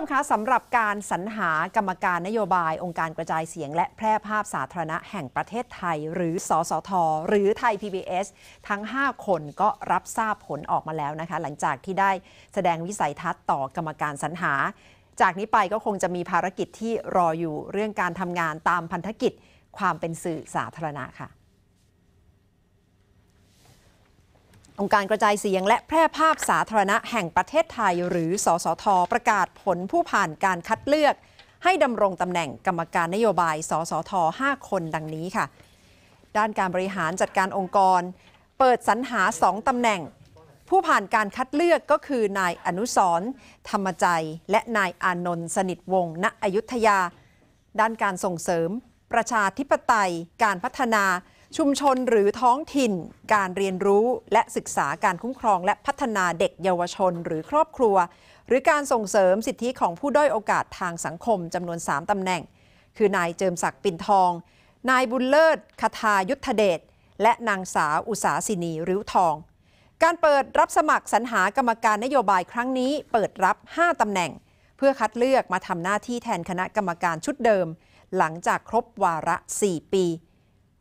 ผูามคะสำหรับการสรรหากรรมการนโยบาย องค์การกระจายเสียง และแพร่ภาพสาธารณะแห่งประเทศไทย หรือ สสท หรือไทย PBS ทั้ง 5 คนก็รับทราบผลออกมาแล้วนะคะ หลังจากที่ได้แสดงวิสัยทัศน์ต่อกรรมการสรรหา จากนี้ไปก็คงจะมีภารกิจที่รออยู่เรื่องการทำงานตามพันธกิจความเป็นสื่อสาธารณะค่ะองค์การกระจายเสียงและแพร่ภาพสาธารณะแห่งประเทศไทย หรือ สสท ประกาศผลผู้ผ่านการคัดเลือก ให้ดำรงตำแหน่งกรรมการนโยบายสสท5คนดังนี้ค่ะ ด้านการบริหารจัดการองค์กร เปิดสรรหา2ตำแหน่ง ผู้ผ่านการคัดเลือกก็คือนายอนุสรธรรมใจ และนายอานนท์สนิทวงศ์ณอยุธยา ด้านการส่งเสริม ประชาธิปไตย การพัฒนาชุมชนหรือท้องถิ่น การเรียนรู้และศึกษาการคุ้มครองและพัฒนาเด็กเยาวชนหรือครอบครัว หรือการส่งเสริมสิทธิของผู้ด้อยโอกาสทางสังคม จำนวน3ตำแหน่ง คือนายเจิมศักดิ์ปินทอง นายบุญเลิศ คทายุทธเดช และนางสาวอุสาสินีริ้วทอง การเปิดรับสมัครสรรหากรรมการนโยบายครั้งนี้ เปิดรับ 5ตำแหน่ง เพื่อคัดเลือกมาทำหน้าที่แทนคณะกรรมการชุดเดิม หลังจากครบวาระ 4 ปี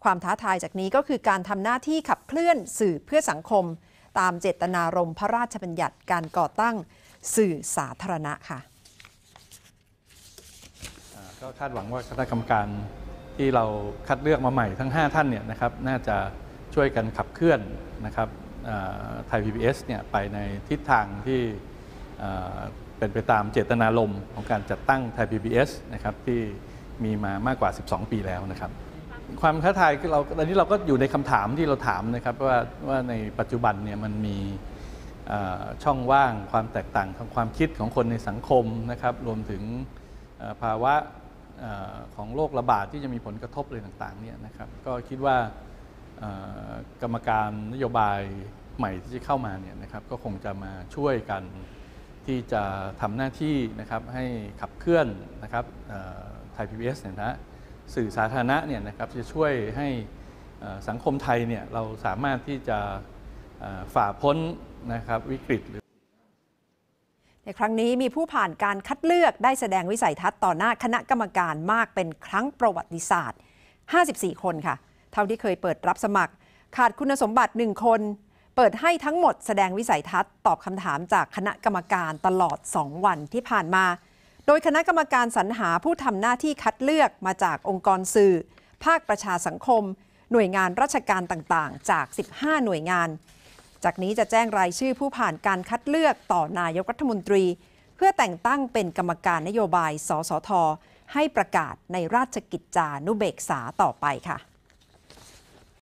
ความท้าทายจากนี้ก็คือการทำหน้าที่ขับเคลื่อนสื่อเพื่อสังคม ตามเจตนารมณ์พระราชบัญญัติการก่อตั้งสื่อสาธารณะค่ะ ก็คาดหวังว่าคณะกรรมการที่เราคัดเลือกมาใหม่ทั้ง 5 ท่านเนี่ยนะครับ น่าจะช่วยกันขับเคลื่อนนะครับไทยพีบีเอสเนี่ยไปในทิศทางที่เป็นไปตามเจตนารมณ์ของการจัดตั้งไทยพีบีเอสนะครับที่มีมามากกว่า 12 ปีแล้วนะครับความท้าทายคือเราอันนี้เราก็อยู่ในคำถามที่เราถามนะครับว่าว่าในปัจจุบันเนี่ยมันมีช่องว่างความแตกต่างของความคิดของคนในสังคมนะครับรวมถึงภาวะของโรคระบาดที่จะมีผลกระทบอะไรต่างๆเนี่ยนะครับ ก็คิดว่ากรรมการนโยบายใหม่ที่จะเข้ามาเนี่ยนะครับก็คงจะมาช่วยกันที่จะทำหน้าที่นะครับให้ขับเคลื่อนนะครับไทยพีบีเอสเนี่ยนะสื่อสาธารณะเนี่ยนะครับจะช่วยให้สังคมไทยเนี่ยเราสามารถที่จะฝ่าพ้นนะครับวิกฤต ในครั้งนี้มีผู้ผ่านการคัดเลือกได้แสดงวิสัยทัศน์ต่อหน้าคณะกรรมการมากเป็นครั้งประวัติศาสตร์ 54 คนค่ะ เท่าที่เคยเปิดรับสมัคร ขาดคุณสมบัติ 1 คน เปิดให้ทั้งหมดแสดงวิสัยทัศน์ตอบคำถามจากคณะกรรมการตลอด 2 วันที่ผ่านมาโดยคณะกรรมการสรรหาผู้ทำหน้าที่คัดเลือกมาจากองค์กรสื่อ ภาคประชาสังคม หน่วยงานราชการต่าง ๆ จาก 15 หน่วยงาน จากนี้จะแจ้งรายชื่อผู้ผ่านการคัดเลือกต่อนายกรัฐมนตรี เพื่อแต่งตั้งเป็นกรรมการนโยบาย สสท ให้ประกาศในราชกิจจานุเบกษาต่อไปค่ะ